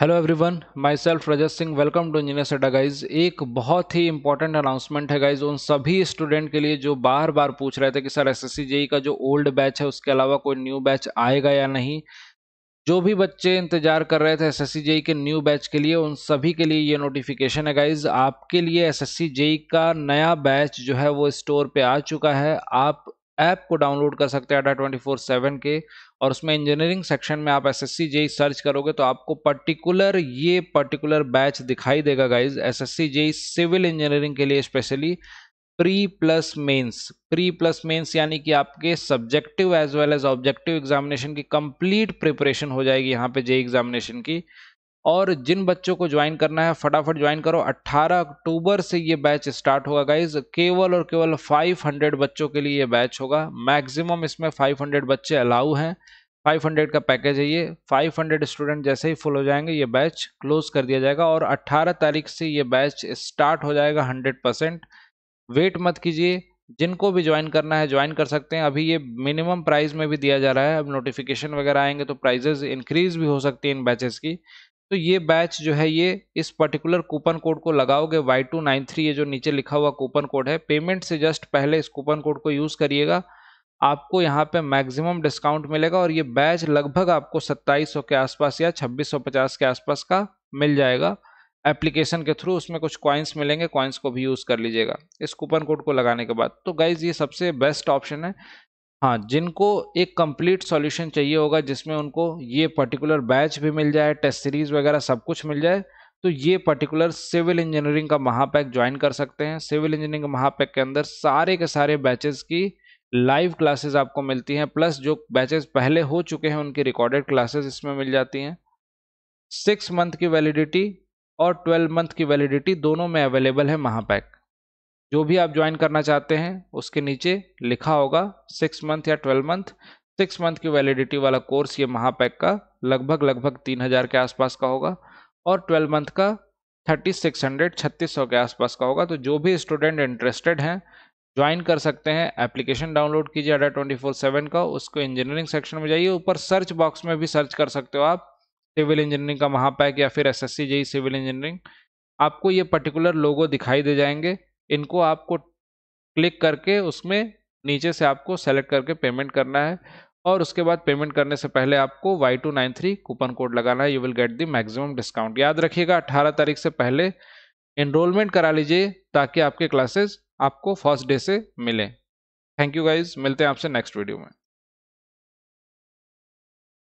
hello everyone myself Rajat Singh welcome to engineer सेटा guys एक बहुत ही इंपॉर्टेंट अनाउंसमेंट है गाइज उन सभी स्टूडेंट के लिए जो बार बार पूछ रहे थे कि सर एसएससी जेई e का जो ओल्ड बैच है उसके अलावा कोई न्यू बैच आएगा या नहीं जो भी बच्चे इंतजार कर रहे थे एसएससी जेई e के न्यू बैच के लिए उन सभी के लिए ये नोटिफिकेशन है गाइज आपके लिए एसएससी जेई e का नया बैच जो है वो स्टोर पे आ चुका है आप ऐप को डाउनलोड कर सकते हैं डाटा ट्वेंटी फोर सेवन के और उसमें इंजीनियरिंग सेक्शन में आप S S C JE search करोगे तो आपको पर्टिकुलर ये पर्टिकुलर बैच दिखाई देगा guys S S C JE civil engineering के लिए specially pre plus mains pre plus mains यानी कि आपके subjective as well as objective examination की कंप्लीट प्रिपरेशन हो जाएगी यहाँ पे जे एग्जामिनेशन की और जिन बच्चों को ज्वाइन करना है फटाफट ज्वाइन करो 18 अक्टूबर से ये बैच स्टार्ट होगा गाइज केवल और केवल 500 बच्चों के लिए ये बैच होगा मैक्सिमम इसमें 500 बच्चे अलाउ हैं 500 का पैकेज है ये 500 स्टूडेंट जैसे ही फुल हो जाएंगे ये बैच क्लोज कर दिया जाएगा और 18 तारीख से ये बैच स्टार्ट हो जाएगा हंड्रेड परसेंट वेट मत कीजिए जिनको भी ज्वाइन करना है ज्वाइन कर सकते हैं अभी ये मिनिमम प्राइस में भी दिया जा रहा है अब नोटिफिकेशन वगैरह आएंगे तो प्राइजेज इंक्रीज भी हो सकती है इन बैचेस की तो ये बैच जो है ये इस पर्टिकुलर कूपन कोड को लगाओगे वाई टू नाइन थ्री ये जो नीचे लिखा हुआ कूपन कोड है पेमेंट से जस्ट पहले इस कूपन कोड को यूज़ करिएगा आपको यहाँ पे मैक्सिमम डिस्काउंट मिलेगा और ये बैच लगभग आपको 2700 के आसपास या 2650 के आसपास का मिल जाएगा एप्लीकेशन के थ्रू उसमें कुछ कॉइन्स मिलेंगे कॉइन्स को भी यूज़ कर लीजिएगा इस कूपन कोड को लगाने के बाद तो गाइज ये सबसे बेस्ट ऑप्शन है हाँ जिनको एक कंप्लीट सॉल्यूशन चाहिए होगा जिसमें उनको ये पर्टिकुलर बैच भी मिल जाए टेस्ट सीरीज वगैरह सब कुछ मिल जाए तो ये पर्टिकुलर सिविल इंजीनियरिंग का महापैक ज्वाइन कर सकते हैं सिविल इंजीनियरिंग के महापैक के अंदर सारे के सारे बैचेस की लाइव क्लासेस आपको मिलती हैं प्लस जो बैचेस पहले हो चुके हैं उनकी रिकॉर्डेड क्लासेस इसमें मिल जाती हैं सिक्स मंथ की वैलिडिटी और ट्वेल्व मंथ की वैलिडिटी दोनों में अवेलेबल है महापैक जो भी आप ज्वाइन करना चाहते हैं उसके नीचे लिखा होगा सिक्स मंथ या ट्वेल्व मंथ सिक्स मंथ की वैलिडिटी वाला कोर्स ये महापैक का लगभग लगभग तीन हज़ार के आसपास का होगा और ट्वेल्व मंथ का थर्टी सिक्स हंड्रेड छत्तीस सौ के आसपास का होगा तो जो भी स्टूडेंट इंटरेस्टेड हैं ज्वाइन कर सकते हैं एप्लीकेशन डाउनलोड कीजिए अडा ट्वेंटी फोर सेवन का उसको इंजीनियरिंग सेक्शन में जाइए ऊपर सर्च बॉक्स में भी सर्च कर सकते हो आप सिविल इंजीनियरिंग का महापैक या फिर S S C civil engineering आपको ये पर्टिकुलर लोगो दिखाई दे जाएंगे इनको आपको क्लिक करके उसमें नीचे से आपको सेलेक्ट करके पेमेंट करना है और उसके बाद पेमेंट करने से पहले आपको Y two nine three coupon code लगाना है you will get the maximum discount याद रखिएगा अट्ठारह तारीख से पहले इनरोलमेंट करा लीजिए ताकि आपके क्लासेस आपको फर्स्ट डे से मिले थैंक यू गाइज मिलते हैं आपसे नेक्स्ट वीडियो में